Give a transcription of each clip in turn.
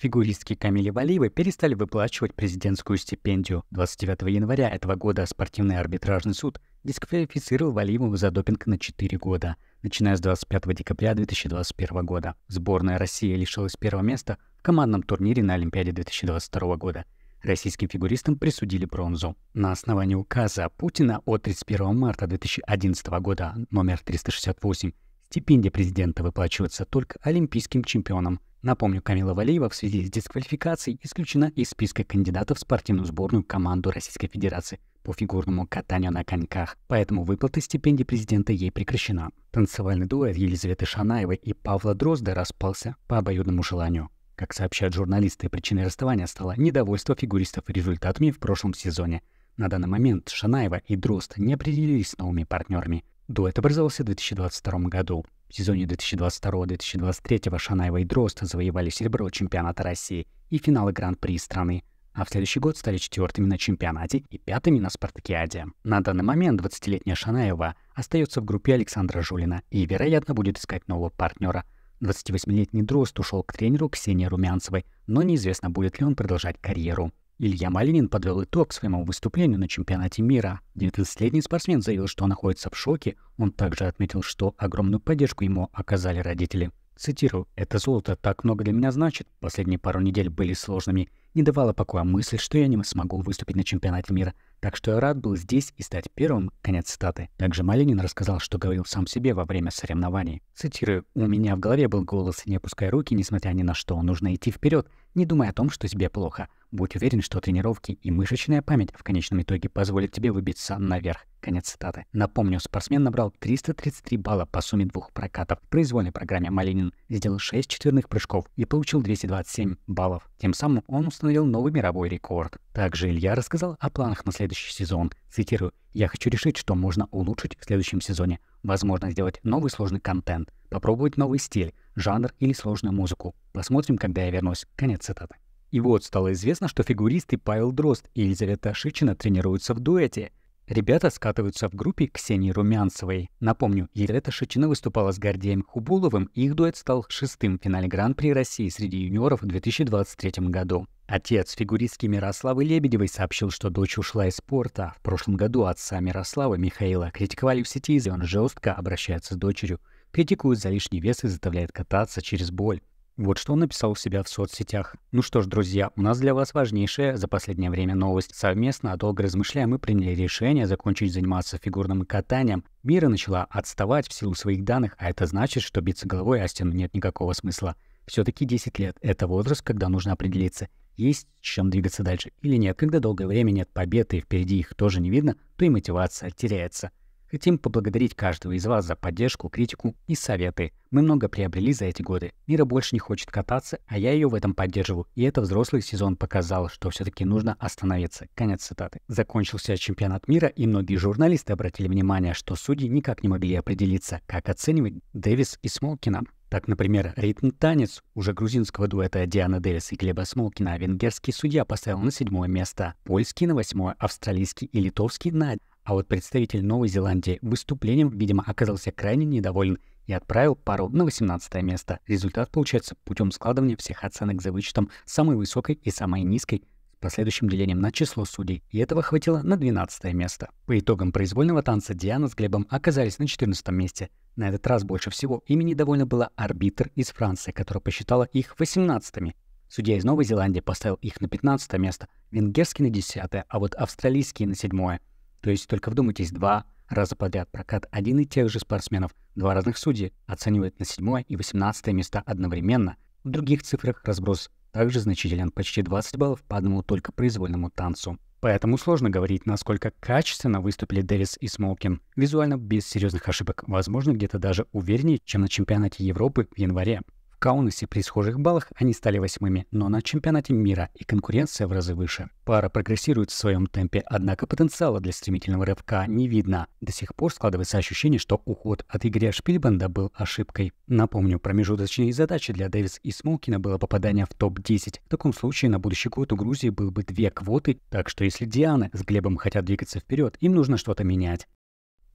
Фигуристки Камиле Валиевой перестали выплачивать президентскую стипендию. 29 января этого года спортивный арбитражный суд дисквалифицировал Валиеву за допинг на 4 года, начиная с 25 декабря 2021 года. Сборная России лишилась первого места в командном турнире на Олимпиаде 2022 года. Российским фигуристам присудили бронзу. На основании указа Путина от 31 марта 2011 года номер 368 стипендия президента выплачивается только олимпийским чемпионам – Напомню, Камила Валеева в связи с дисквалификацией исключена из списка кандидатов в спортивную сборную команду Российской Федерации по фигурному катанию на коньках, поэтому выплата стипендии президента ей прекращена. Танцевальный дуэт Елизаветы Шанаевой и Павла Дрозда распался по обоюдному желанию. Как сообщают журналисты, причиной расставания стало недовольство фигуристов результатами в прошлом сезоне. На данный момент Шанаева и Дрозд не определились с новыми партнерами. Дуэт образовался в 2022 году. В сезоне 2022-2023 Шанаева и Дрозд завоевали серебро чемпионата России и финалы Гран-при страны, а в следующий год стали четвертыми на чемпионате и пятыми на Спартакиаде. На данный момент 20-летняя Шанаева остается в группе Александра Жулина и, вероятно, будет искать нового партнера. 28-летний Дрозд ушел к тренеру Ксении Румянцевой, но неизвестно, будет ли он продолжать карьеру. Илья Малинин подвел итог своему выступлению на чемпионате мира. 19-летний спортсмен заявил, что находится в шоке. Он также отметил, что огромную поддержку ему оказали родители. Цитирую, «Это золото так много для меня значит. Последние пару недель были сложными. Не давала покоя мысль, что я не смогу выступить на чемпионате мира. Так что я рад был здесь и стать первым». Конец цитаты. Также Малинин рассказал, что говорил сам себе во время соревнований. Цитирую, «У меня в голове был голос «Не опускай руки, несмотря ни на что. Нужно идти вперед. Не думай о том, что тебе плохо. Будь уверен, что тренировки и мышечная память в конечном итоге позволят тебе выбиться наверх. Конец цитаты. Напомню, спортсмен набрал 333 балла по сумме двух прокатов. В произвольной программе Малинин сделал 6 четверных прыжков и получил 227 баллов. Тем самым он установил новый мировой рекорд. Также Илья рассказал о планах на следующий сезон. Цитирую. «Я хочу решить, что можно улучшить в следующем сезоне. Возможно, сделать новый сложный контент, попробовать новый стиль, жанр или сложную музыку. Посмотрим, когда я вернусь. Конец цитаты. И вот стало известно, что фигуристы Павел Дрозд и Елизавета Шичина тренируются в дуэте. Ребята скатываются в группе Ксении Румянцевой. Напомню, Елизавета Шичина выступала с Гордеем Хубуловым, и их дуэт стал шестым в финале Гран-при России среди юниоров в 2023 году. Отец фигуристки Мирославы Лебедевой сообщил, что дочь ушла из спорта. В прошлом году отца Мирославы Михаила критиковали в сети, и он жестко обращается с дочерью – критикует за лишний вес и заставляет кататься через боль. Вот что он написал у себя в соцсетях. Ну что ж, друзья, у нас для вас важнейшая за последнее время новость. Совместно, а долго размышляя, мы приняли решение закончить заниматься фигурным катанием. Мира начала отставать в силу своих данных, а это значит, что биться головой о стену нет никакого смысла. Все-таки 10 лет – это возраст, когда нужно определиться, есть чем двигаться дальше или нет. Когда долгое время нет побед и впереди их тоже не видно, то и мотивация теряется. Хотим поблагодарить каждого из вас за поддержку, критику и советы. Мы много приобрели за эти годы. Мира больше не хочет кататься, а я ее в этом поддерживаю. И это взрослый сезон показал, что все-таки нужно остановиться. Конец цитаты. Закончился чемпионат мира, и многие журналисты обратили внимание, что судьи никак не могли определиться, как оценивать Дэвис и Смолкина. Так, например, ритм-танец уже грузинского дуэта Диана Дэвис и Глеба Смолкина венгерский судья поставил на седьмое место, польский на восьмое, австралийский и литовский на а вот представитель Новой Зеландии выступлением, видимо, оказался крайне недоволен и отправил пару на 18 место. Результат получается путем складывания всех оценок за вычетом самой высокой и самой низкой с последующим делением на число судей, и этого хватило на 12 место. По итогам произвольного танца Диана с Глебом оказались на 14 месте. На этот раз больше всего ими недовольна была арбитр из Франции, которая посчитала их 18-ми. Судья из Новой Зеландии поставил их на 15 место, венгерский на 10, а вот австралийский на 7. То есть только вдумайтесь, два раза подряд прокат один и тех же спортсменов, два разных судьи оценивают на седьмое и восемнадцатое места одновременно. В других цифрах разброс также значителен, почти 20 баллов по одному только произвольному танцу. Поэтому сложно говорить, насколько качественно выступили Дэвис и Смолкин. Визуально без серьезных ошибок, возможно, где-то даже увереннее, чем на чемпионате Европы в январе. В Каунасе при схожих баллах они стали восьмыми, но на чемпионате мира и конкуренция в разы выше. Пара прогрессирует в своем темпе, однако потенциала для стремительного рывка не видно. До сих пор складывается ощущение, что уход от Игоря Шпильбанда был ошибкой. Напомню, промежуточные задачи для Дэвис и Смолкина было попадание в топ-10. В таком случае на будущий год у Грузии был бы две квоты, так что если Диана с Глебом хотят двигаться вперед, им нужно что-то менять.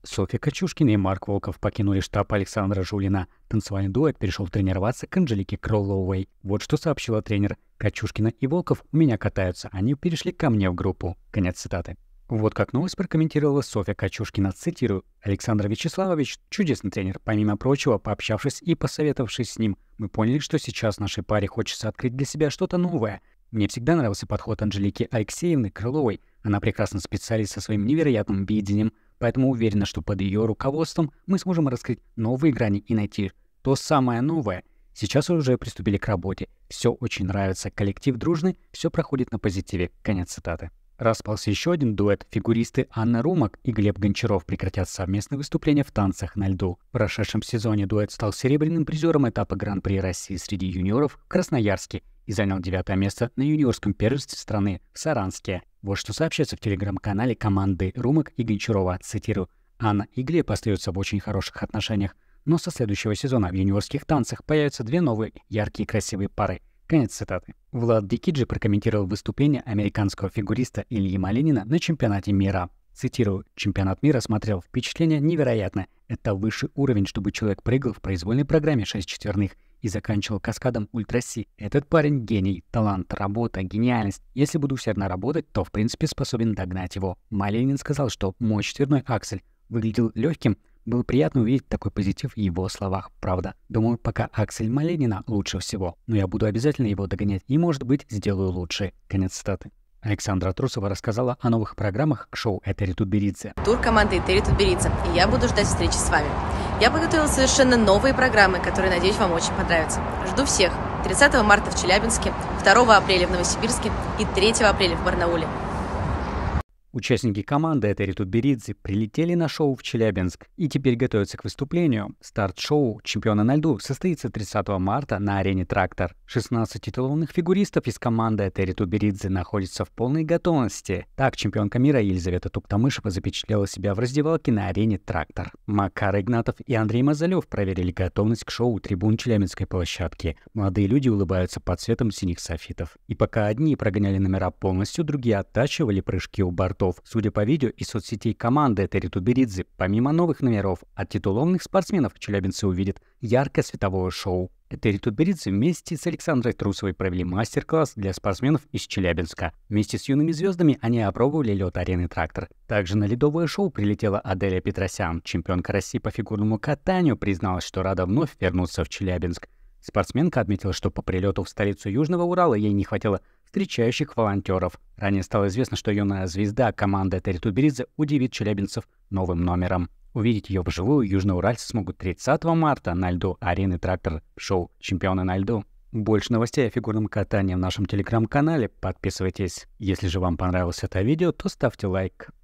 Софья Качушкина и Марк Волков покинули штаб Александра Жулина. Танцевальный дуэт перешел тренироваться к Анжелике Кроллоуэй. Вот что сообщила тренер. «Качушкина и Волков у меня катаются, они перешли ко мне в группу». Конец цитаты. Вот как новость прокомментировала Софья Качушкина, цитирую. «Александр Вячеславович – чудесный тренер. Помимо прочего, пообщавшись и посоветовавшись с ним, мы поняли, что сейчас нашей паре хочется открыть для себя что-то новое. Мне всегда нравился подход Анжелики Алексеевны Крыловой. Она прекрасный специалист со своим невероятным видением – Поэтому уверена, что под ее руководством мы сможем раскрыть новые грани и найти то самое новое. Сейчас уже приступили к работе. Все очень нравится, коллектив дружный, все проходит на позитиве. Конец цитаты. Распался еще один дуэт. Фигуристы Анна Румак и Глеб Гончаров прекратят совместные выступления в танцах на льду. В прошедшем сезоне дуэт стал серебряным призером этапа Гран-при России среди юниоров в Красноярске и занял девятое место на юниорском первенстве страны в Саранске. Вот что сообщается в телеграм-канале команды Румок и Гончарова, цитирую. Анна и Глеб остаются в очень хороших отношениях, но со следующего сезона в юниорских танцах появятся две новые яркие красивые пары. Конец цитаты. Влад Дикиджи прокомментировал выступление американского фигуриста Ильи Малинина на чемпионате мира. Цитирую, «Чемпионат мира смотрел впечатление невероятно. Это высший уровень, чтобы человек прыгал в произвольной программе 6 четверных и заканчивал каскадом ультраси. Этот парень — гений, талант, работа, гениальность. Если буду усердно работать, то в принципе способен догнать его. Малинин сказал, что мой четверной аксель выглядел легким, было приятно увидеть такой позитив в его словах, правда. Думаю, пока Аксель Маленина лучше всего, но я буду обязательно его догонять и, может быть, сделаю лучше. Конец цитаты. Александра Трусова рассказала о новых программах шоу «Этери Тутберидзе». Тур команды «Этери Тутберидзе», и я буду ждать встречи с вами. Я подготовила совершенно новые программы, которые, надеюсь, вам очень понравятся. Жду всех. 30 марта в Челябинске, 2 апреля в Новосибирске и 3 апреля в Барнауле. Участники команды Этери Тутберидзе прилетели на шоу в Челябинск и теперь готовятся к выступлению. Старт шоу «Чемпионы на льду» состоится 30 марта на арене «Трактор». 16 титулованных фигуристов из команды Этери Тутберидзе находятся в полной готовности. Так, чемпионка мира Елизавета Туктамышева запечатлела себя в раздевалке на арене «Трактор». Макар Игнатов и Андрей Мазалев проверили готовность к шоу трибун Челябинской площадки. Молодые люди улыбаются под цветом синих софитов. И пока одни прогоняли номера полностью, другие оттачивали прыжки у бортов постов, судя по видео из соцсетей команды Этери Территуберидзе. Помимо новых номеров, от титулованных спортсменов челябинцы увидят яркое световое шоу. Этери Тутберидзе вместе с Александрой Трусовой провели мастер-класс для спортсменов из Челябинска. Вместе с юными звездами они опробовали лед арены «Трактор». Также на ледовое шоу прилетела Аделя Петросян. Чемпионка России по фигурному катанию призналась, что рада вновь вернуться в Челябинск. Спортсменка отметила, что по прилету в столицу Южного Урала ей не хватило встречающих волонтеров. Ранее стало известно, что юная звезда команды отеля Туберидзе удивит челябинцев новым номером. Увидеть ее вживую южноуральцы смогут 30 марта на льду арены трактор шоу «Чемпионы на льду». Больше новостей о фигурном катании в нашем телеграм-канале. Подписывайтесь. Если же вам понравилось это видео, то ставьте лайк.